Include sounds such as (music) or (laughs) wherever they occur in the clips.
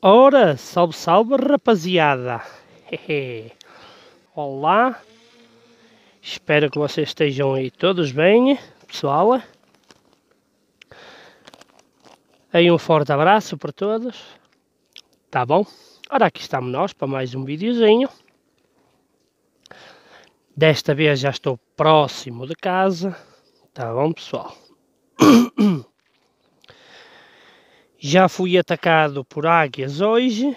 Ora, salve, salve, rapaziada! Olá! Espero que vocês estejam aí todos bem, pessoal. Aí um forte abraço para todos. Tá bom? Ora, aqui estamos nós para mais um videozinho. Desta vez já estou próximo de casa. Tá bom, pessoal? (coughs) Já fui atacado por águias hoje.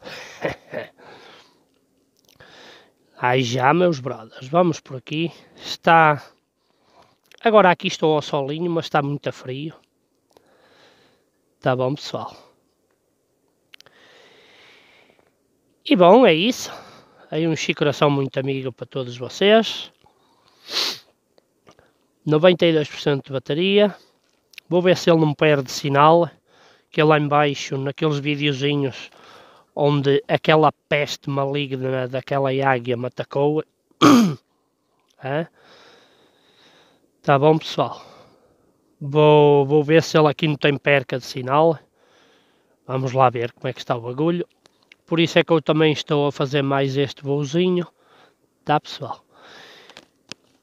(laughs) Ai já, meus brothers, vamos por aqui. Está. Agora aqui estou ao solinho, mas está muito frio. Tá bom, pessoal. E bom, é isso. Aí um coração muito amigo para todos vocês. 92% de bateria. Vou ver se ele não perde sinal, que é lá embaixo, naqueles videozinhos onde aquela peste maligna daquela águia me atacou. é? (coughs) Tá bom, pessoal. Vou, vou ver se ele aqui não tem perca de sinal. Vamos lá ver como é que está o bagulho. Por isso é que eu também estou a fazer mais este voozinho. Tá, pessoal?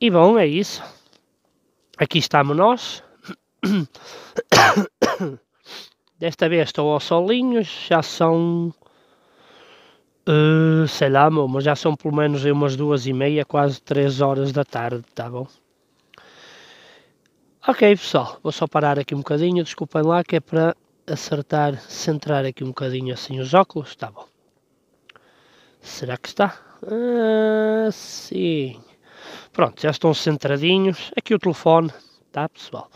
E bom, é isso. Aqui estamos nós. (coughs) Desta vez estou aos solinhos, já são. Uh, sei lá, meu, mas já são pelo menos umas duas e meia, quase três horas da tarde, tá bom? Ok, pessoal, vou só parar aqui um bocadinho, desculpem lá que é para acertar, centrar aqui um bocadinho assim os óculos, tá bom? Será que está? Ah, sim. Pronto, já estão centradinhos. Aqui o telefone, tá pessoal?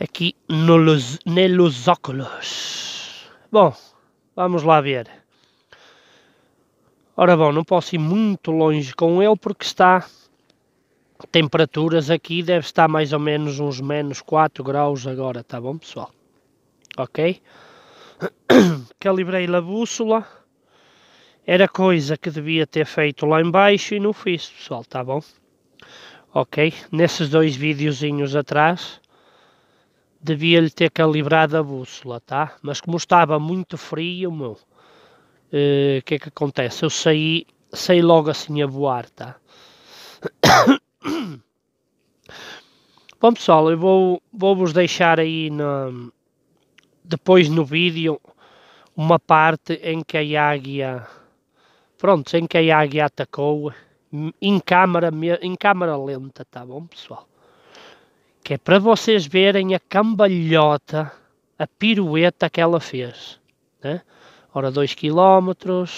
aqui nos, nos óculos. Bom, vamos lá ver. Ora bom, não posso ir muito longe com ele porque está temperaturas aqui deve estar mais ou menos uns menos 4 graus agora, tá bom pessoal? Ok? (coughs) Calibrei a bússola. Era coisa que devia ter feito lá embaixo e não fiz, pessoal, tá bom? Ok? Nesses dois videozinhos atrás devia-lhe ter calibrado a bússola, tá? Mas como estava muito frio, meu, o eh, que é que acontece? Eu saí, saí logo assim a voar, tá? (coughs) Bom pessoal, eu vou, vou vos deixar aí na, depois no vídeo uma parte em que a águia, pronto, em que a águia atacou em câmara, em câmara lenta, tá bom pessoal? que é para vocês verem a cambalhota, a pirueta que ela fez. Né? Ora, 2 km,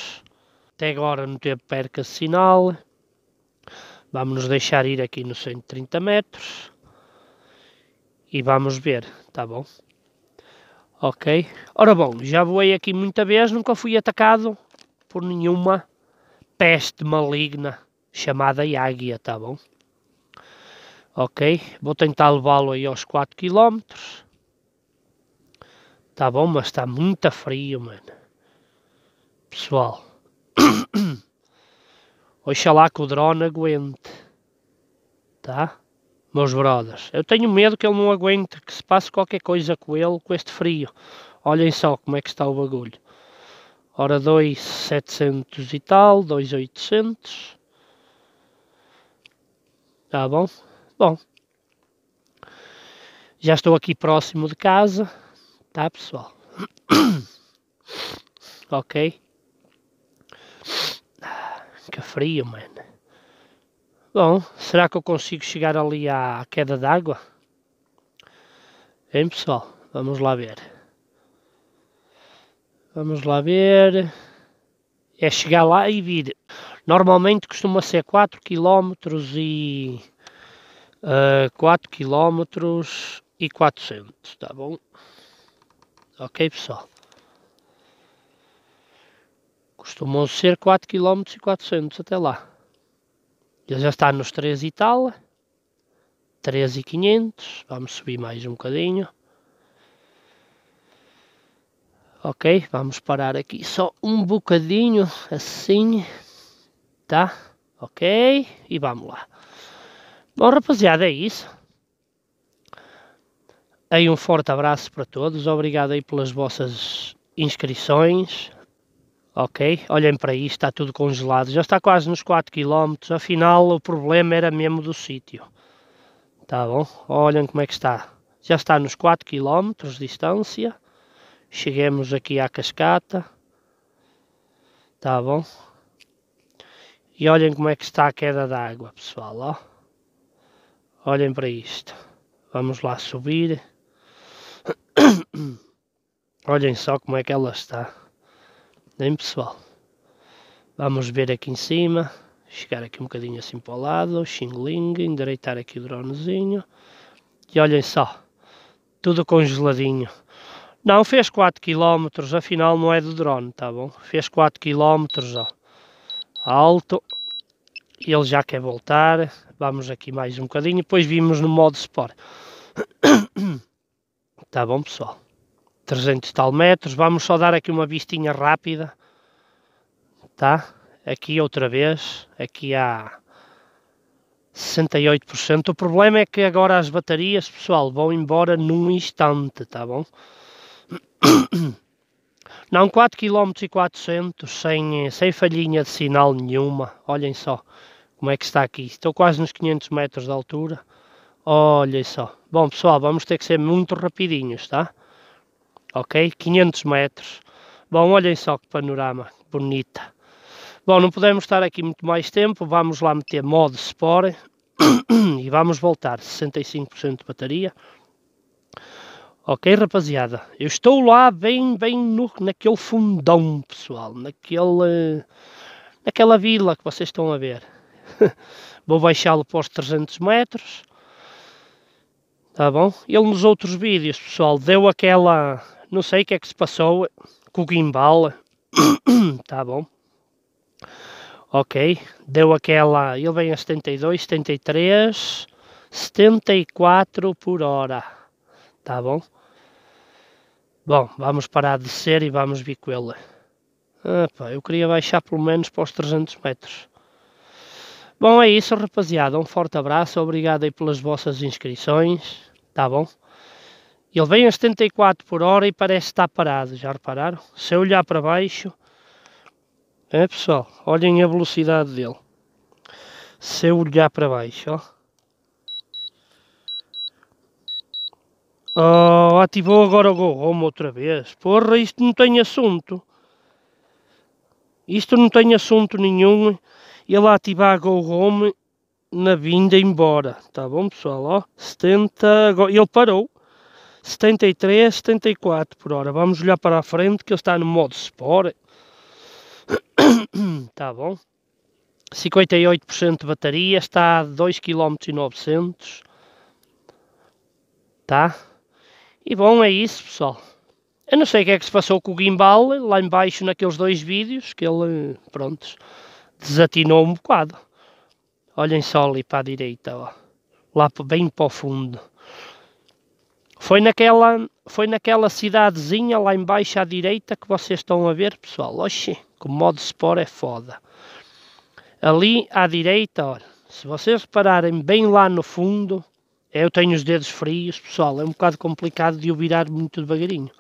até agora não teve perca de sinal. Vamos nos deixar ir aqui nos 130 metros e vamos ver, tá bom? Ok. Ora bom, já voei aqui muita vez, nunca fui atacado por nenhuma peste maligna chamada águia, tá bom? Ok? Vou tentar levá-lo aí aos 4 km. Tá bom, mas está muito frio, mano. Pessoal. (coughs) Oxalá que o drone aguente. Tá? Meus brothers. Eu tenho medo que ele não aguente, que se passe qualquer coisa com ele, com este frio. Olhem só como é que está o bagulho. Ora 2,700 e tal, 2,800. Tá bom? Bom, já estou aqui próximo de casa, tá pessoal? (coughs) ok? Ah, que frio, mano. Bom, será que eu consigo chegar ali à queda d'água? Hein, pessoal? Vamos lá ver. Vamos lá ver. É chegar lá e vir. Normalmente costuma ser 4 km e uh, 4 km e 400, tá bom? Ok, pessoal? Costumam ser 4 km e 400 até lá. Ele já está nos 3 e tal. 3 e 500. Vamos subir mais um bocadinho. Ok, vamos parar aqui só um bocadinho, assim, tá? Ok, e vamos lá. Bom, rapaziada, é isso. Aí um forte abraço para todos. Obrigado aí pelas vossas inscrições. Ok? Olhem para isto, está tudo congelado. Já está quase nos 4 km. Afinal, o problema era mesmo do sítio. Tá bom? Olhem como é que está. Já está nos 4 km de distância. Chegamos aqui à cascata. Tá bom? E olhem como é que está a queda d'água, pessoal. Ó. Olhem para isto. Vamos lá subir. (coughs) Olhem só como é que ela está. Bem pessoal. Vamos ver aqui em cima. Chegar aqui um bocadinho assim para o lado. Xingling. Endireitar aqui o dronezinho. E olhem só. Tudo congeladinho. Não, fez 4 km. Afinal não é do drone, tá bom? Fez 4 km, ó. Alto ele já quer voltar. Vamos aqui mais um bocadinho. Depois vimos no modo Sport. (coughs) tá bom, pessoal. 300 tal metros. Vamos só dar aqui uma vistinha rápida. Tá? Aqui outra vez. Aqui há 68%. O problema é que agora as baterias, pessoal, vão embora num instante, tá bom? (coughs) Não, 4 km e 400 sem, sem falhinha de sinal nenhuma. Olhem só como é que está aqui. Estou quase nos 500 metros de altura. Olhem só. Bom, pessoal, vamos ter que ser muito rapidinhos, tá? Ok? 500 metros. Bom, olhem só que panorama bonita. Bom, não podemos estar aqui muito mais tempo. Vamos lá meter modo Sport (coughs) e vamos voltar. 65% de bateria. Ok, rapaziada? Eu estou lá bem, bem no, naquele fundão, pessoal. Naquele, naquela vila que vocês estão a ver. (laughs) Vou baixá-lo para os 300 metros. Tá bom? Ele nos outros vídeos, pessoal, deu aquela... Não sei o que é que se passou com o gimbal. (coughs) tá bom? Ok. Deu aquela... Ele vem a 72, 73, 74 por hora tá bom? Bom, vamos parar de descer e vamos com Opa, ah, eu queria baixar pelo menos para os 300 metros. Bom, é isso, rapaziada. Um forte abraço. Obrigado aí pelas vossas inscrições. Tá bom? Ele vem a 74 por hora e parece estar parado. Já repararam? Se eu olhar para baixo... É, pessoal? Olhem a velocidade dele. Se eu olhar para baixo, ó. Oh, ativou agora o Go Home outra vez. Porra, isto não tem assunto. Isto não tem assunto nenhum. Ele ativar Go Home na vinda embora. Tá bom, pessoal? Ó, 70. Ele parou. 73, 74 por hora. Vamos olhar para a frente que ele está no modo Sport. (coughs) tá bom. 58% de bateria. Está a 2,9 km. Tá? E bom, é isso, pessoal. Eu não sei o que é que se passou com o gimbal lá embaixo naqueles dois vídeos, que ele, pronto, desatinou um bocado. Olhem só ali para a direita, ó. Lá bem para o fundo. Foi naquela, foi naquela cidadezinha lá embaixo à direita que vocês estão a ver, pessoal. Oxi, que modo Sport é foda. Ali à direita, olha, se vocês repararem bem lá no fundo, eu tenho os dedos frios, pessoal, é um bocado complicado de eu virar muito devagarinho.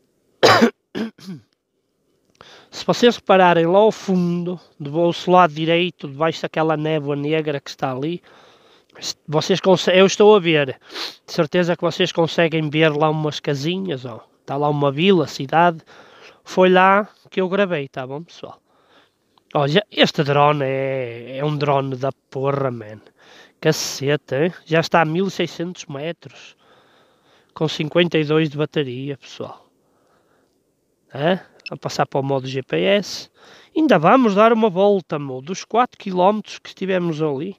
(coughs) Se vocês repararem lá ao fundo, do vosso lado direito, debaixo daquela névoa negra que está ali, vocês eu estou a ver, de certeza que vocês conseguem ver lá umas casinhas, ó. está lá uma vila, cidade, foi lá que eu gravei, tá bom pessoal? Olha, este drone é, é um drone da porra, man. Caceta, hein? já está a 1600 metros. Com 52 de bateria, pessoal. É? A passar para o modo GPS. Ainda vamos dar uma volta, meu. Dos 4 km que estivemos ali.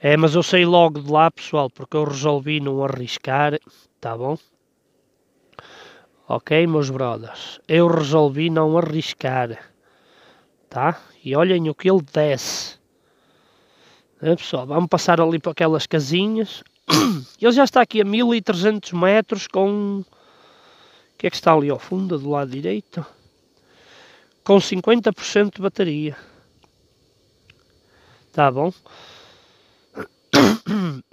É, mas eu sei logo de lá, pessoal, porque eu resolvi não arriscar, tá bom? Ok, meus brothers? Eu resolvi não arriscar, tá? E olhem o que ele desce. É, pessoal, vamos passar ali para aquelas casinhas. (coughs) Ele já está aqui a 1300 metros com... O que é que está ali ao fundo, do lado direito? Com 50% de bateria. Tá bom. (coughs)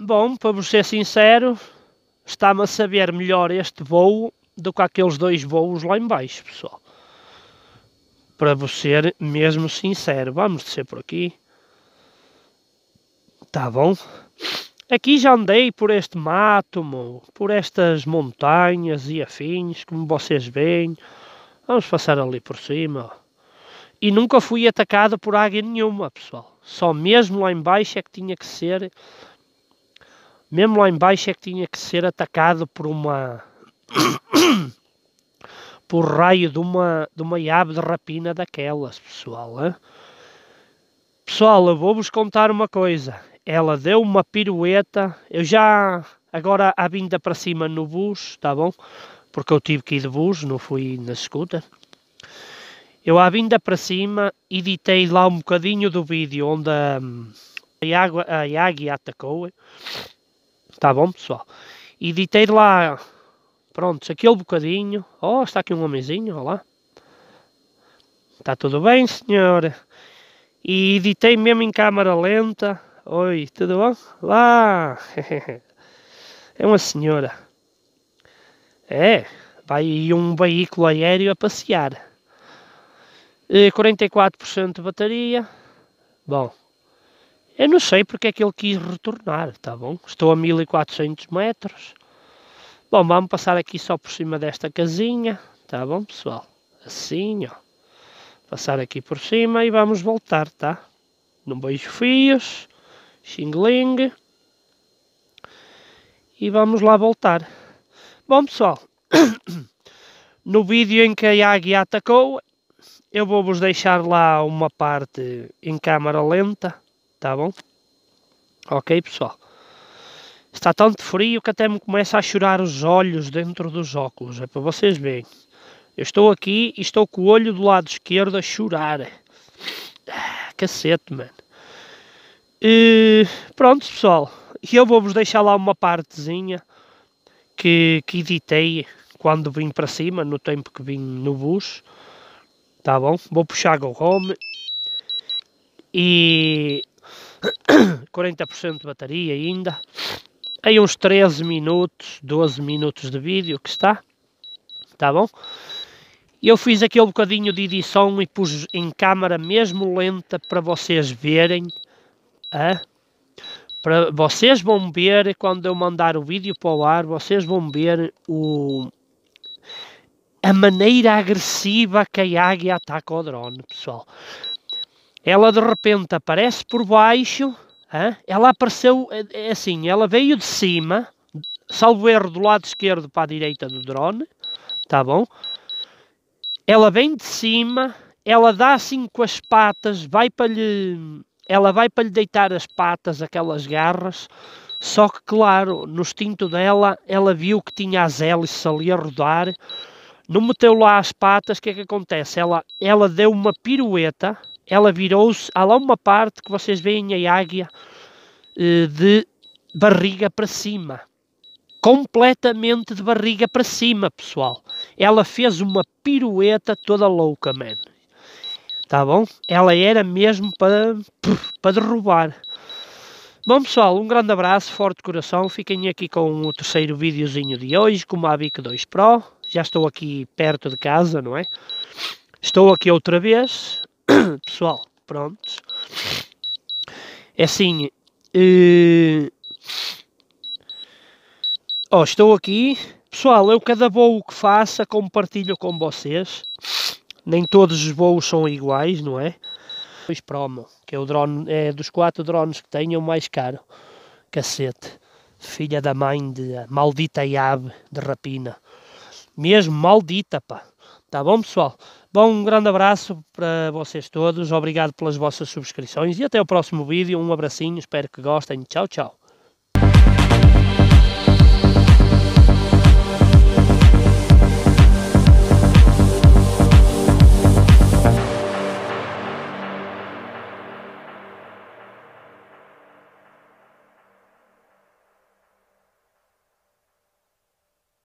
Bom, para vos ser sincero, está-me a saber melhor este voo do que aqueles dois voos lá em baixo, pessoal. Para vos ser mesmo sincero, vamos descer por aqui. Tá bom? Aqui já andei por este mato, por estas montanhas e afins, como vocês veem. Vamos passar ali por cima. E nunca fui atacado por águia nenhuma, pessoal. Só mesmo lá embaixo é que tinha que ser... Mesmo lá embaixo é que tinha que ser atacado por uma... (coughs) por raio de uma, de uma ave de rapina daquelas, pessoal. Hein? Pessoal, eu vou-vos contar uma coisa ela deu uma pirueta. Eu já, agora a vinda para cima no bus, tá bom? Porque eu tive que ir de bus, não fui na escuta. Eu à vinda para cima editei lá um bocadinho do vídeo onde a, a, a águia atacou. Tá bom, pessoal? Editei lá, pronto, aquele bocadinho. Oh, está aqui um homenzinho, olá. Está tudo bem, senhora? E editei mesmo em câmara lenta Oi, tudo bom? Lá! (laughs) É uma senhora. É, vai um veículo aéreo a passear. 44% eh, de bateria. Bom, eu não sei porque é que ele quis retornar, tá bom? Estou a 1400 metros. Bom, vamos passar aqui só por cima desta casinha, tá bom, pessoal? Assim, ó. Passar aqui por cima e vamos voltar, tá? Não beijo fios. Xingling. E vamos lá voltar. Bom, pessoal, (coughs) no vídeo em que a águia atacou, eu vou-vos deixar lá uma parte em câmara lenta, tá bom? Ok, pessoal? Está tanto frio que até me começa a chorar os olhos dentro dos óculos, é para vocês verem. Eu estou aqui e estou com o olho do lado esquerdo a chorar. Ah, cacete, mano. E pronto, pessoal. E eu vou-vos deixar lá uma partezinha que, que editei quando vim para cima, no tempo que vim no bus. Tá bom? Vou puxar Go Home e 40% (coughs) de bateria ainda. Aí uns 13 minutos, 12 minutos de vídeo que está. Tá bom? Eu fiz aquele bocadinho de edição e pus em câmara mesmo lenta para vocês verem é? Para, vocês vão ver quando eu mandar o vídeo para o ar, vocês vão ver o, a maneira agressiva que a águia ataca o drone, pessoal. Ela de repente aparece por baixo, ela apareceu é, é assim, ela veio de cima, salvo erro do lado esquerdo para a direita do drone, tá bom? Ela vem de cima, ela dá assim com as patas, vai para lhe ela vai para lhe deitar as patas, aquelas garras, só que, claro, no instinto dela, ela viu que tinha as hélices ali a rodar, não meteu lá as patas, o que é que acontece? Ela, ela deu uma pirueta, ela virou-se, há lá uma parte que vocês veem a águia eh, de barriga para cima, completamente de barriga para cima, pessoal. Ela fez uma pirueta toda louca, man tá bom? Ela era mesmo para, para derrubar. Bom pessoal, um grande abraço, forte coração, fiquem aqui com o terceiro videozinho de hoje, com o Mavic 2 Pro, já estou aqui perto de casa, não é? Estou aqui outra vez, (coughs) pessoal, prontos. É assim, uh... oh, estou aqui, pessoal, eu cada voo que faça compartilho com vocês, nem todos os voos são iguais, não é? Pois promo, que é o drone, é dos quatro drones que tenho, é o mais caro. Cacete. Filha da mãe de maldita ave de rapina. Mesmo maldita, pá. Tá bom, pessoal? Bom, um grande abraço para vocês todos. Obrigado pelas vossas subscrições e até o próximo vídeo. Um abracinho, espero que gostem. Tchau, tchau.